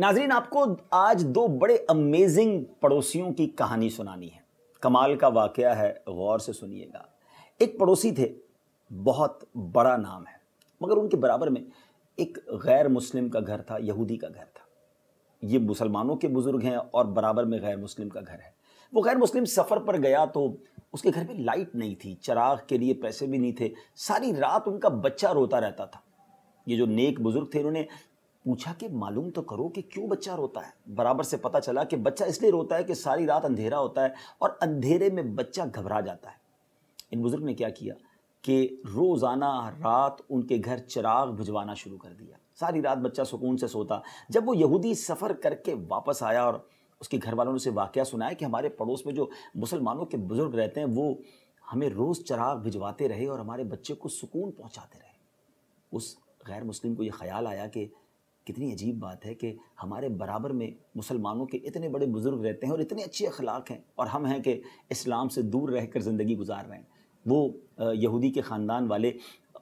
नाजरीन आपको आज दो बड़े अमेजिंग पड़ोसियों की कहानी सुनानी है कमाल का वाक़ है गौर से सुनिएगा एक पड़ोसी थे बहुत बड़ा नाम है मगर उनके बराबर में एक गैर मुस्लिम का घर था यहूदी का घर था ये मुसलमानों के बुज़ुर्ग हैं और बराबर में गैर मुस्लिम का घर है वो गैर मुस्लिम सफ़र पर गया तो उसके घर में लाइट नहीं थी चराग के लिए पैसे भी नहीं थे सारी रात उनका बच्चा रोता रहता था ये जो नेक बुज़ुर्ग थे उन्होंने पूछा कि मालूम तो करो कि क्यों बच्चा रोता है बराबर से पता चला कि बच्चा इसलिए रोता है कि सारी रात अंधेरा होता है और अंधेरे में बच्चा घबरा जाता है इन बुज़ुर्ग ने क्या किया कि रोज़ाना रात उनके घर चिराग भिजवाना शुरू कर दिया सारी रात बच्चा सुकून से सोता जब वो यहूदी सफ़र करके वापस आया और उसके घर वालों ने उसे वाक़ सुनाया कि हमारे पड़ोस में जो मुसलमानों के बुज़ुर्ग रहते हैं वो हमें रोज़ चिराग भिजवाते रहे और हमारे बच्चे को सुकून पहुँचाते रहे उस गैर मुस्लिम को ये ख्याल आया कि कितनी अजीब बात है कि हमारे बराबर में मुसलमानों के इतने बड़े बुज़ुर्ग रहते हैं और इतने अच्छे अखलाक हैं और हम हैं कि इस्लाम से दूर रह कर ज़िंदगी गुजार रहे हैं वो यहूदी के ख़ानदान वाले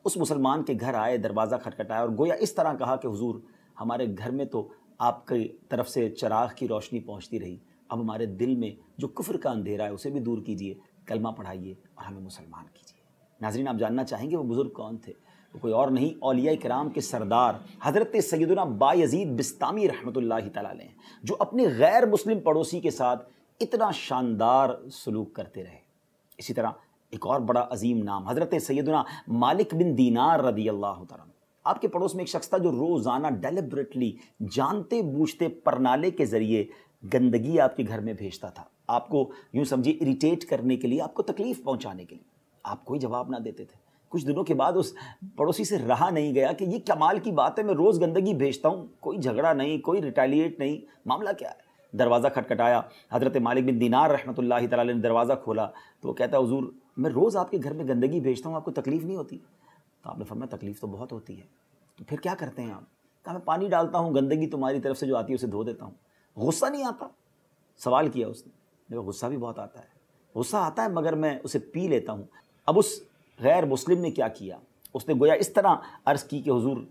उस मुसलमान के घर आए दरवाज़ा खटखटाया और गोया इस तरह कहा कि हुजूर हमारे घर में तो आपकी तरफ से चराग की रोशनी पहुँचती रही अब हमारे दिल में जो कुफर का अंधेरा है उसे भी दूर कीजिए कलमा पढ़ाइए और हमें मुसलमान कीजिए नाजरीन आप जानना चाहेंगे वो बुज़ुर्ग कौन थे तो कोई और नहीं अलिया कराम के सरदार हज़रत सैदुना बायजीद बिस्तामी रहमत ताली जो अपने गैर मुस्लिम पड़ोसी के साथ इतना शानदार सलूक करते रहे इसी तरह एक और बड़ा अजीम नाम हज़रत सैदुना मालिक बिन दीनार रदी अल्लाह तरह आपके पड़ोस में एक शख्स था जो रोज़ाना डेलिब्रेटली जानते बूझते परनाले के ज़रिए गंदगी आपके घर में भेजता था आपको यूँ समझिए इरीटेट करने के लिए आपको तकलीफ़ पहुँचाने के लिए आप कोई जवाब ना देते थे कुछ दिनों के बाद उस पड़ोसी से रहा नहीं गया कि ये कमाल की बात है मैं रोज़ गंदगी भेजता हूँ कोई झगड़ा नहीं कोई रिटेलिएट नहीं मामला क्या है दरवाज़ा खटखटाया हज़रत मालिक बिन दिनार रहमत ला ने दरवाज़ा खोला तो वो कहता है हजूर मैं रोज़ आपके घर में गंदगी भेजता हूँ आपको तकलीफ़ नहीं होती तो आपने फरमाया तकलीफ़ तो बहुत होती है तो फिर क्या करते हैं आप कहा मैं पानी डालता हूँ गंदगी तुम्हारी तरफ से जो आती है उसे धो देता हूँ गुस्सा नहीं आता सवाल किया उसने मेरा गुस्सा भी बहुत आता है गुस्सा आता है मगर मैं उसे पी लेता हूँ अब उस गैर मुस्लिम ने क्या किया उसने गोया इस तरह अर्ज़ की कि हुजूर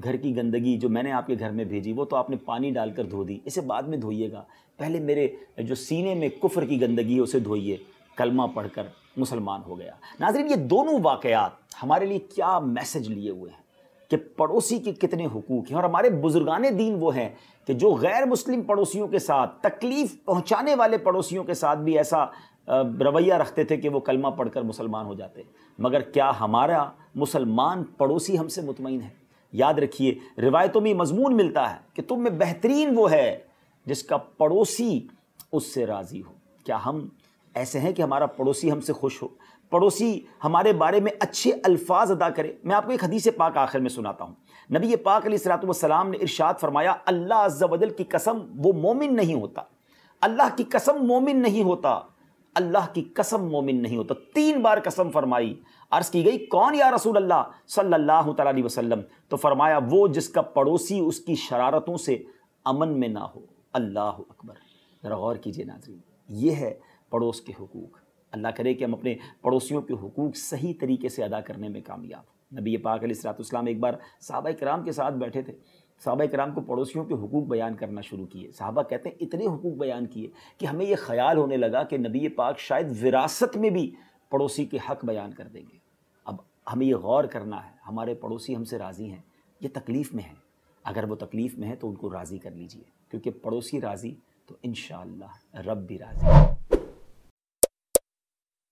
घर की गंदगी जो मैंने आपके घर में भेजी वो तो आपने पानी डालकर धो दी इसे बाद में धोइएगा पहले मेरे जो सीने में कुफर की गंदगी है उसे धोइए कलमा पढ़कर मुसलमान हो गया नाजरीन ये दोनों वाकयात हमारे लिए क्या मैसेज लिए हुए हैं कि पड़ोसी के कितने हकूक़ हैं और हमारे बुजुर्गान दीन वो हैं कि जो गैर मुस्लिम पड़ोसियों के साथ तकलीफ़ पहुँचाने वाले पड़ोसियों के साथ भी ऐसा रवैया रखते थे कि वो कलमा पढ़कर मुसलमान हो जाते मगर क्या हमारा मुसलमान पड़ोसी हमसे मुतमिन है याद रखिए रिवायतों में मजमून मिलता है कि तुम में बेहतरीन वो है जिसका पड़ोसी उससे राज़ी हो क्या हम ऐसे हैं कि हमारा पड़ोसी हमसे खुश हो पड़ोसी हमारे बारे में अच्छे अल्फाज अदा करे मैं आपको एक हदीस पाक आखिर में सुनाता हूँ नबी पाक सलाम ने इरशाद फरमाया अल्लाह अज्जल की कसम वो मोमिन नहीं होता अल्लाह की कसम मोमिन नहीं होता अल्लाह की कसम मोमिन नहीं होता तीन बार कसम फरमाई अर्ज़ की गई कौन या रसूल अल्लाह सल्लल्लाहु अलैहि वसल्लम तो फरमाया वो जिसका पड़ोसी उसकी शरारतों से अमन में ना हो अल्लाह अकबर ज़रा गौर कीजिए नाजरी ये है पड़ोस के हकूक़ अल्लाह करे कि हम अपने पड़ोसियों के हकूक़ सही तरीके से अदा करने में कामयाब नबी पाक सलातम एक बार सहाबा कराम के साथ बैठे थे सहाबा कराम को पड़ोसियों के हकूक़ बयान करना शुरू किए सहाबा कहते हैं इतने हकूक़ बयान किए कि हमें ये ख्याल होने लगा कि नबी पाक शायद विरासत में भी पड़ोसी के हक़ बयान कर देंगे अब हमें ये गौर करना है हमारे पड़ोसी हमसे राज़ी हैं ये तकलीफ़ में हैं अगर वो तकलीफ़ में है तो उनको राज़ी कर लीजिए क्योंकि पड़ोसी राज़ी तो इन रब भी राज़ी